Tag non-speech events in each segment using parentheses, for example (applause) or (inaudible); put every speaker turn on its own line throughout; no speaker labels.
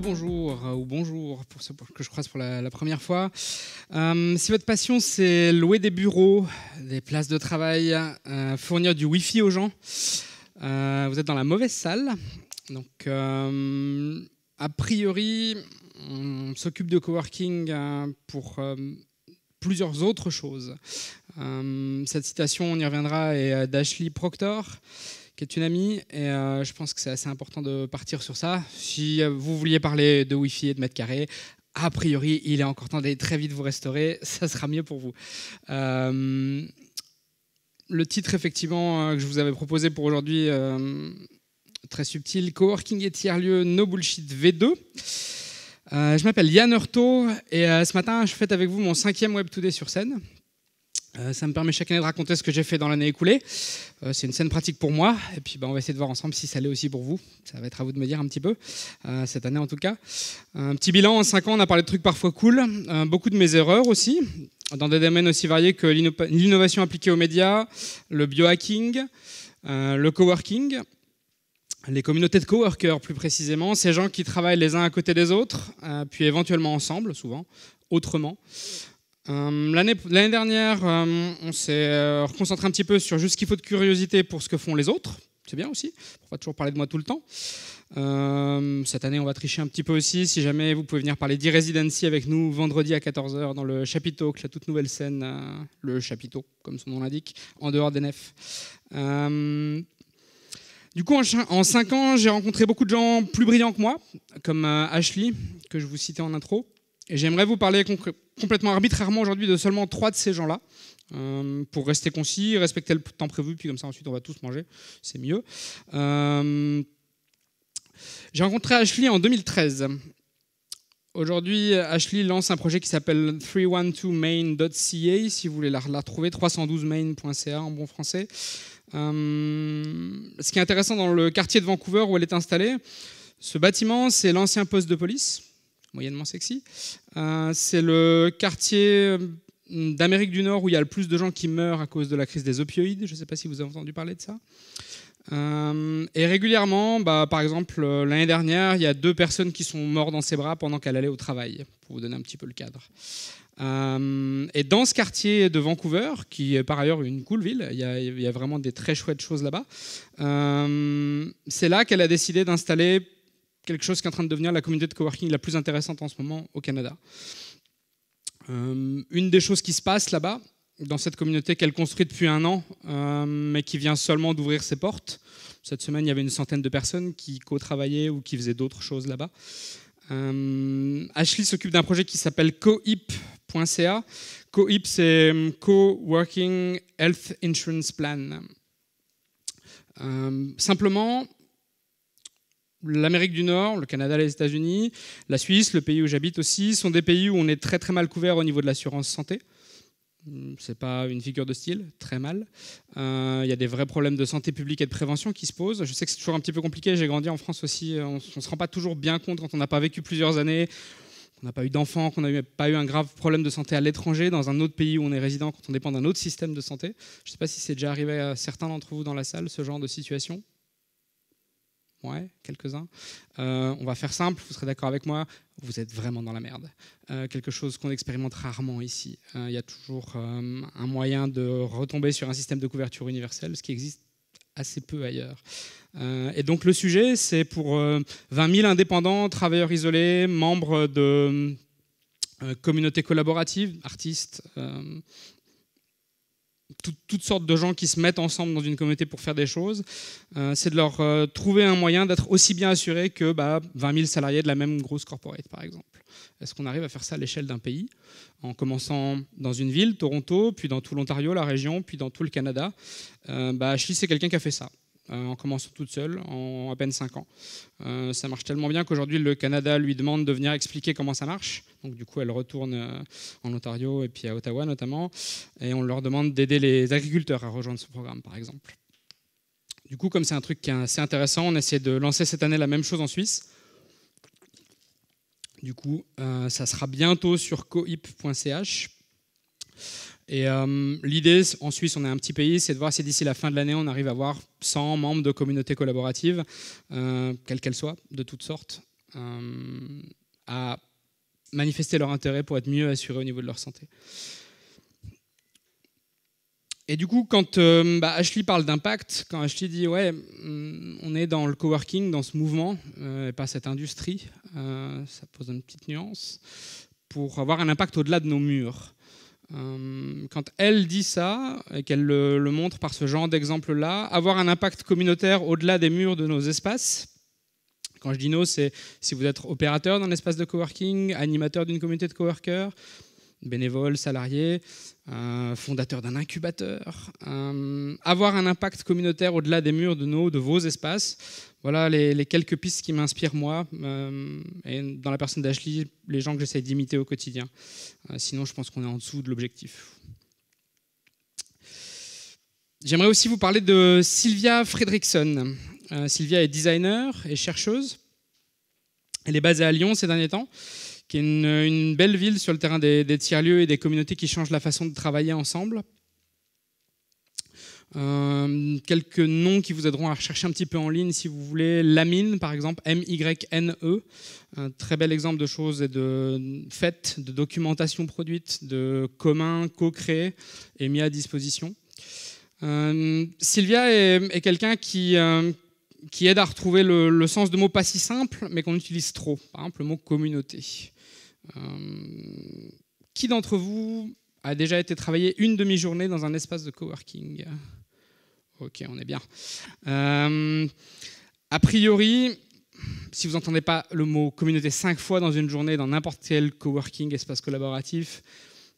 bonjour euh, ou bonjour pour ceux que je croise pour la, première fois. Euh, si votre passion c'est louer des bureaux, des places de travail, euh, fournir du Wi-Fi aux gens, vous êtes dans la mauvaise salle. Donc, a priori, on s'occupe de coworking pour plusieurs autres choses. cette citation, on y reviendra, est d'Ashley Proctor qui est une amie, et euh, je pense que c'est assez important de partir sur ça. Si euh, vous vouliez parler de Wi-Fi et de mètres carrés, a priori, il est encore temps d'aller très vite vous restaurer, (laughs) ça sera mieux pour vous. Euh, le titre, effectivement, que je vous avais proposé pour aujourd'hui, très subtil, Coworking et tiers-lieu, No Bullshit V2. je m'appelle Yann Hurto et ce matin, je fais avec vous mon cinquième Web Today sur scène. Euh, ça me permet chaque année de raconter ce que j'ai fait dans l'année écoulée. Euh, c'est une scène pratique pour moi. Et puis, bah, on va essayer de voir ensemble si ça l'est aussi pour vous. Ça va être à vous de me dire un petit peu, euh, cette année en tout cas. Un petit bilan en 5 ans, on a parlé de trucs parfois cool. beaucoup de mes erreurs aussi, dans des domaines aussi variés que l'innovation appliquée aux médias, le biohacking, le coworking. Les communautés de coworkers, plus précisément, ces gens qui travaillent les uns à côté des autres, puis éventuellement ensemble, souvent, autrement. Euh, l'année dernière, euh, on s'est euh, reconcentré un petit peu sur juste ce qu'il faut de curiosité pour ce que font les autres. C'est bien aussi, on va toujours parler de moi tout le temps. cette année, on va tricher un petit peu aussi. Si jamais vous pouvez venir parler d'e-residency avec nous vendredi à 14h dans le Chapiteau, la toute nouvelle scène, le Chapiteau, comme son nom l'indique, en dehors des nefs. Du coup, en 5 ans, j'ai rencontré beaucoup de gens plus brillants que moi, comme Ashley, que je vous citais en intro, et j'aimerais vous parler complètement arbitrairement aujourd'hui de seulement trois de ces gens-là, euh, pour rester concis, respecter le temps prévu, puis comme ça ensuite on va tous manger, c'est mieux. Euh, j'ai rencontré Ashley en 2013. Aujourd'hui, Ashley lance un projet qui s'appelle 312main.ca, si vous voulez la, retrouver, 312main.ca en bon français. Euh, ce qui est intéressant dans le quartier de Vancouver où elle est installée, ce bâtiment, c'est l'ancien poste de police moyennement sexy. Euh, c'est le quartier euh, d'Amérique du Nord où il y a le plus de gens qui meurent à cause de la crise des opioïdes. Je ne sais pas si vous avez entendu parler de ça. Euh, et régulièrement, bah, par exemple, l'année dernière, il y a deux personnes qui sont mortes dans ses bras pendant qu'elle allait au travail, pour vous donner un petit peu le cadre. et dans ce quartier de Vancouver, qui est par ailleurs une cool ville, il y a, vraiment des très chouettes choses là-bas, c'est là qu'elle a décidé d'installer quelque chose qui est en train de devenir la communauté de coworking la plus intéressante en ce moment au Canada. Euh, une des choses qui se passe là-bas, dans cette communauté qu'elle construit depuis un an, euh, mais qui vient seulement d'ouvrir ses portes. Cette semaine, il y avait une centaine de personnes qui co-travaillaient ou qui faisaient d'autres choses là-bas. Euh, Ashley s'occupe d'un projet qui s'appelle cohip.ca. Cohip, c'est Co-Working Health Insurance Plan. simplement, l'Amérique du Nord, le Canada, les États-Unis, la Suisse, le pays où j'habite aussi, sont des pays où on est très très mal couvert au niveau de l'assurance santé. Hmm, c'est pas une figure de style, très mal. Euh, il y a des vrais problèmes de santé publique et de prévention qui se posent. Je sais que c'est toujours un petit peu compliqué. J'ai grandi en France aussi. Euh, on, ne se rend pas toujours bien compte quand on n'a pas vécu plusieurs années, qu'on n'a pas eu d'enfants, qu'on n'a pas eu un grave problème de santé à l'étranger, dans un autre pays où on est résident, quand on dépend d'un autre système de santé. Je ne sais pas si c'est déjà arrivé à certains d'entre vous dans la salle ce genre de situation quelques-uns. Euh, on va faire simple, vous serez d'accord avec moi, vous êtes vraiment dans la merde. Euh, quelque chose qu'on expérimente rarement ici. Euh, il y a toujours un moyen de retomber sur un système de couverture universelle, ce qui existe assez peu ailleurs. et donc le sujet, c'est pour 20 000 indépendants, travailleurs isolés, membres de communautés collaboratives, artistes, toutes sortes de gens qui se mettent ensemble dans une communauté pour faire des choses. Euh, c'est de leur euh, trouver un moyen d'être aussi bien assuré que 20 bah, 000 salariés de la même grosse corporate, par exemple. Est-ce qu'on arrive à faire ça à l'échelle d'un pays En commençant dans une ville, Toronto, puis dans tout l'Ontario, la région, puis dans tout le Canada. Euh, bah, c'est quelqu'un qui a fait ça en euh, commençant toute seule en à peine 5 ans. Euh, ça marche tellement bien qu'aujourd'hui le Canada lui demande de venir expliquer comment ça marche. Donc du coup elle retourne euh, en Ontario et puis à Ottawa notamment. Et on leur demande d'aider les agriculteurs à rejoindre ce programme par exemple. Du coup comme c'est un truc qui est assez intéressant, on essaie de lancer cette année la même chose en Suisse. Du coup ça sera bientôt sur coip.ch. Et euh, l'idée, en Suisse, on est un petit pays, c'est de voir si d'ici la fin de l'année, on arrive à avoir 100 membres de communautés collaboratives, euh, quelles qu'elles soient, de toutes sortes, euh, à manifester leur intérêt pour être mieux assurés au niveau de leur santé. Et du coup, quand bah, Ashley parle d'impact, quand Ashley dit ouais, mm, on est dans le coworking, dans ce mouvement, et pas cette industrie, ça pose une petite nuance pour avoir un impact au-delà de nos murs. Euh, quand elle dit ça, et qu'elle le, montre par ce genre d'exemple-là, avoir un impact communautaire au-delà des murs de nos espaces, quand je dis nos, c'est si vous êtes opérateur d'un espace de coworking, animateur d'une communauté de coworkers, bénévole, salarié, fondateur d'un incubateur, avoir un impact communautaire au-delà des murs de nos, de vos espaces. Voilà les, quelques pistes qui m'inspirent moi euh, et dans la personne d'Ashley, les gens que j'essaie d'imiter au quotidien. Euh, sinon, je pense qu'on est en dessous de l'objectif. J'aimerais aussi vous parler de Sylvia Fredrickson. Euh, Sylvia est designer et chercheuse. Elle est basée à Lyon ces derniers temps qui est une, belle ville sur le terrain des, tiers-lieux et des communautés qui changent la façon de travailler ensemble. Euh, quelques noms qui vous aideront à rechercher un petit peu en ligne si vous voulez. Lamine, par exemple, M-Y-N-E. Un très bel exemple de choses et de fêtes, de documentation produite, de communs co-créés et mis à disposition. Euh, Sylvia est, quelqu'un euh, qui, aide à retrouver le, sens de mots pas si simple, mais qu'on utilise trop. Par exemple, le mot communauté. Euh, qui d'entre vous a déjà été travailler une demi-journée dans un espace de coworking Ok, on est bien. Euh, a priori, si vous n'entendez pas le mot communauté cinq fois dans une journée, dans n'importe quel coworking, espace collaboratif,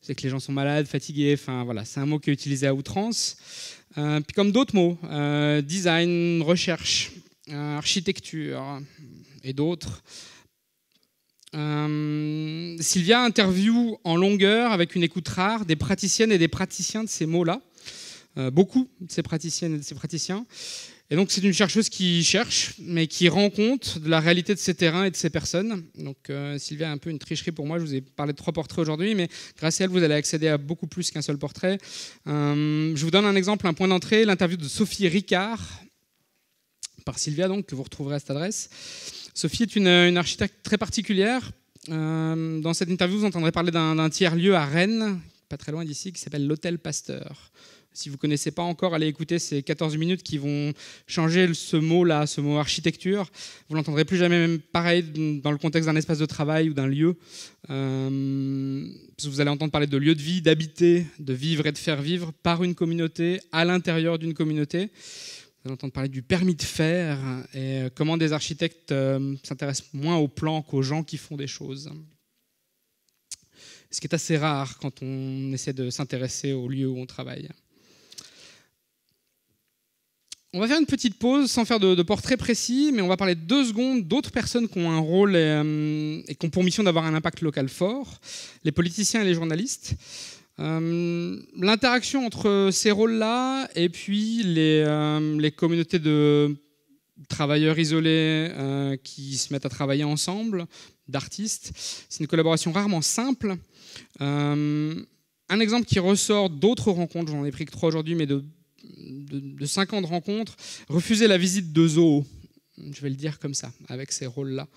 c'est que les gens sont malades, fatigués, enfin voilà, c'est un mot qui est utilisé à outrance. Euh, puis comme d'autres mots, design, recherche, architecture et d'autres, euh, Sylvia interview en longueur, avec une écoute rare, des praticiennes et des praticiens de ces mots-là. Euh, beaucoup de ces praticiennes et de ces praticiens. Et donc, c'est une chercheuse qui cherche, mais qui rend compte de la réalité de ces terrains et de ces personnes. Donc, euh, Sylvia a un peu une tricherie pour moi. Je vous ai parlé de trois portraits aujourd'hui, mais grâce à elle, vous allez accéder à beaucoup plus qu'un seul portrait. je vous donne un exemple, un point d'entrée l'interview de Sophie Ricard, par Sylvia, donc, que vous retrouverez à cette adresse. Sophie est une, architecte très particulière. Euh, dans cette interview, vous entendrez parler d'un tiers-lieu à Rennes, pas très loin d'ici, qui s'appelle l'Hôtel Pasteur. Si vous ne connaissez pas encore, allez écouter ces 14 minutes qui vont changer ce mot-là, ce mot architecture. Vous l'entendrez plus jamais même pareil dans le contexte d'un espace de travail ou d'un lieu. Euh, vous allez entendre parler de lieu de vie, d'habiter, de vivre et de faire vivre par une communauté, à l'intérieur d'une communauté allons entendre parler du permis de faire et euh, comment des architectes euh, s'intéressent moins aux plans qu'aux gens qui font des choses. Ce qui est assez rare quand on essaie de s'intéresser au lieu où on travaille. On va faire une petite pause sans faire de, portrait précis, mais on va parler deux secondes d'autres personnes qui ont un rôle euh, et qui ont pour mission d'avoir un impact local fort, les politiciens et les journalistes. Euh, l'interaction entre ces rôles-là et puis les, euh, communautés de travailleurs isolés euh, qui se mettent à travailler ensemble, d'artistes, c'est une collaboration rarement simple. un exemple qui ressort d'autres rencontres, j'en ai pris que trois aujourd'hui, mais de, cinq ans de rencontres, refuser la visite de zoo je vais le dire comme ça, avec ces rôles-là.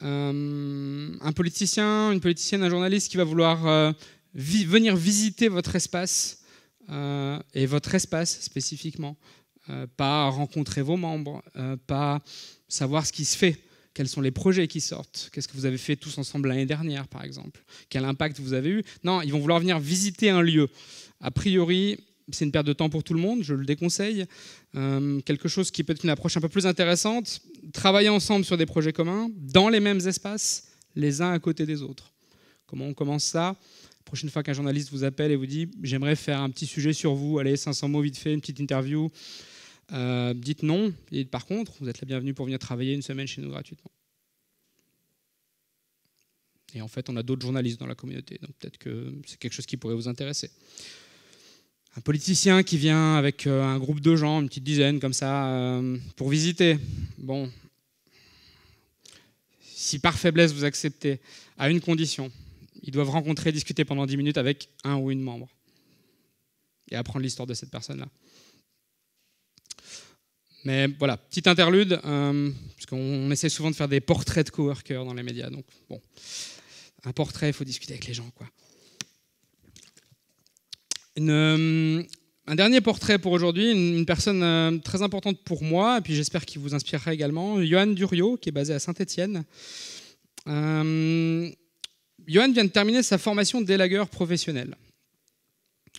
un politicien, une politicienne, un journaliste qui va vouloir venir visiter votre espace, euh, et votre espace spécifiquement, euh, pas rencontrer vos membres, euh, pas savoir ce qui se fait, quels sont les projets qui sortent, qu'est-ce que vous avez fait tous ensemble l'année dernière, par exemple, quel impact vous avez eu. Non, ils vont vouloir venir visiter un lieu. A priori, c'est une perte de temps pour tout le monde, je le déconseille. quelque chose qui peut être une approche un peu plus intéressante, travailler ensemble sur des projets communs, dans les mêmes espaces, les uns à côté des autres. Comment on commence ça prochaine fois qu'un journaliste vous appelle et vous dit j'aimerais faire un petit sujet sur vous, allez 500 mots vite fait, une petite interview, euh, dites non. Et par contre, vous êtes la bienvenue pour venir travailler une semaine chez nous gratuitement. Et en fait, on a d'autres journalistes dans la communauté, donc peut-être que c'est quelque chose qui pourrait vous intéresser. Un politicien qui vient avec euh, un groupe de gens, une petite dizaine comme ça, euh, pour visiter. Bon, si par faiblesse vous acceptez, à une condition, ils doivent rencontrer, discuter pendant 10 minutes avec un ou une membre et apprendre l'histoire de cette personne-là. Mais voilà, petite interlude, euh, parce qu'on essaie souvent de faire des portraits de coworkers dans les médias. Donc, bon, un portrait, il faut discuter avec les gens. Quoi. Euh, un dernier portrait pour aujourd'hui, une, personne euh, très importante pour moi, et puis j'espère qu'il vous inspirera également, Johan Durio, qui est basé à Saint-Étienne. Johan vient de terminer sa formation d'élagueur professionnel.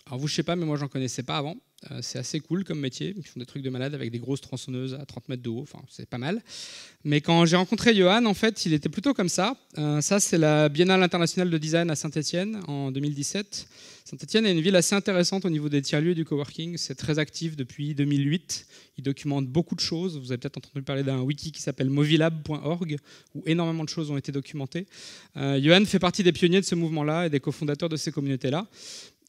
Alors vous, je sais pas, mais moi, j'en connaissais pas avant. Euh, c'est assez cool comme métier. Ils font des trucs de malades avec des grosses tronçonneuses à 30 mètres de haut. Enfin, c'est pas mal. Mais quand j'ai rencontré Johan, en fait, il était plutôt comme ça. Euh, ça, c'est la Biennale internationale de design à Saint-Etienne en 2017. Saint-Etienne est une ville assez intéressante au niveau des tiers-lieux du coworking. C'est très actif depuis 2008. Il documente beaucoup de choses. Vous avez peut-être entendu parler d'un wiki qui s'appelle movilab.org où énormément de choses ont été documentées. Euh, Johan fait partie des pionniers de ce mouvement-là et des cofondateurs de ces communautés-là.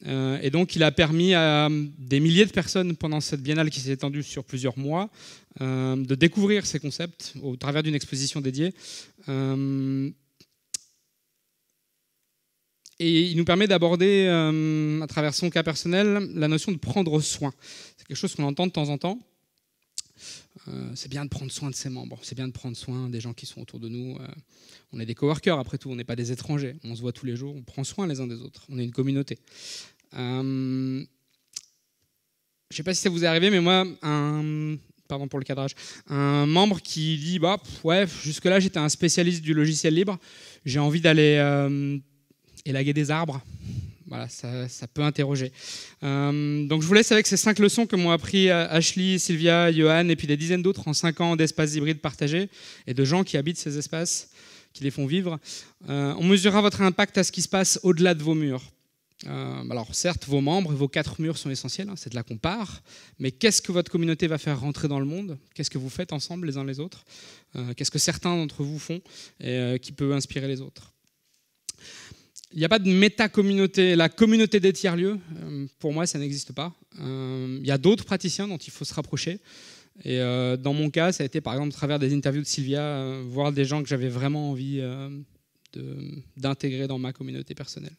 Euh, et donc, il a permis à euh, des milliers de personnes pendant cette biennale qui s'est étendue sur plusieurs mois euh, de découvrir ces concepts au travers d'une exposition dédiée. et il nous permet d'aborder, à travers son cas personnel, la notion de prendre soin. C'est quelque chose qu'on entend de temps en temps. c'est bien de prendre soin de ses membres, c'est bien de prendre soin des gens qui sont autour de nous. on est des coworkers, après tout, on n'est pas des étrangers. On se voit tous les jours, on prend soin les uns des autres. On est une communauté. Euh, je ne sais pas si ça vous est arrivé, mais moi, un, pardon pour le cadrage, un membre qui dit bah ouais, jusque-là j'étais un spécialiste du logiciel libre, j'ai envie d'aller euh, élaguer des arbres. Voilà, ça, peut interroger. Euh, donc je vous laisse avec ces cinq leçons que m'ont appris Ashley, Sylvia, Johan et puis des dizaines d'autres en cinq ans d'espaces hybrides partagés et de gens qui habitent ces espaces, qui les font vivre. on mesurera votre impact à ce qui se passe au-delà de vos murs. Euh, alors certes, vos membres, vos quatre murs sont essentiels, hein, c'est de la compare mais qu'est-ce que votre communauté va faire rentrer dans le monde Qu'est-ce que vous faites ensemble les uns les autres euh, Qu'est-ce que certains d'entre vous font et euh, qui peut inspirer les autres il n'y a pas de méta-communauté. La communauté des tiers-lieux, pour moi, ça n'existe pas. Il y a d'autres praticiens dont il faut se rapprocher. Et dans mon cas, ça a été par exemple à travers des interviews de Sylvia, voir des gens que j'avais vraiment envie d'intégrer dans ma communauté personnelle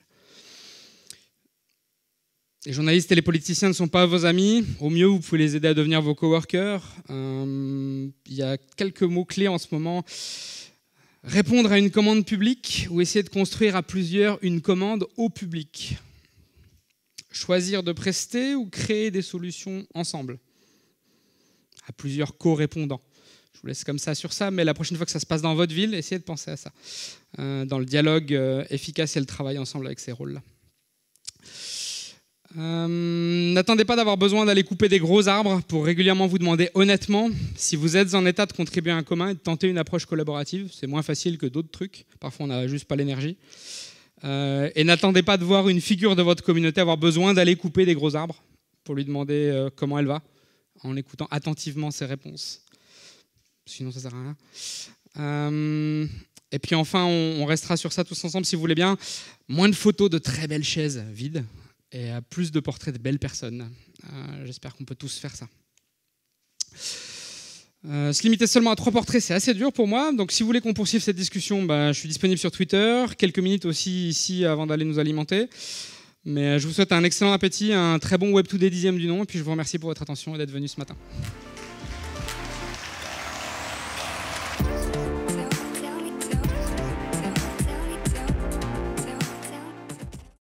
les journalistes et les politiciens ne sont pas vos amis. Au mieux, vous pouvez les aider à devenir vos coworkers. Euh, il y a quelques mots-clés en ce moment. Répondre à une commande publique ou essayer de construire à plusieurs une commande au public. Choisir de prester ou créer des solutions ensemble. À plusieurs co-répondants. Je vous laisse comme ça sur ça, mais la prochaine fois que ça se passe dans votre ville, essayez de penser à ça. Euh, dans le dialogue euh, efficace et le travail ensemble avec ces rôles-là. Euh, n'attendez pas d'avoir besoin d'aller couper des gros arbres pour régulièrement vous demander honnêtement si vous êtes en état de contribuer à un commun et de tenter une approche collaborative. C'est moins facile que d'autres trucs. Parfois, on n'a juste pas l'énergie. Euh, et n'attendez pas de voir une figure de votre communauté avoir besoin d'aller couper des gros arbres pour lui demander euh, comment elle va en écoutant attentivement ses réponses. Sinon, ça sert à rien. et puis enfin, on restera sur ça tous ensemble si vous voulez bien. Moins de photos de très belles chaises vides et à plus de portraits de belles personnes. Euh, j'espère qu'on peut tous faire ça. Euh, se limiter seulement à trois portraits, c'est assez dur pour moi. Donc, si vous voulez qu'on poursuive cette discussion, bah, je suis disponible sur Twitter. Quelques minutes aussi ici avant d'aller nous alimenter. Mais euh, je vous souhaite un excellent appétit, un très bon Web2D dixième du nom, et puis je vous remercie pour votre attention et d'être venu ce matin.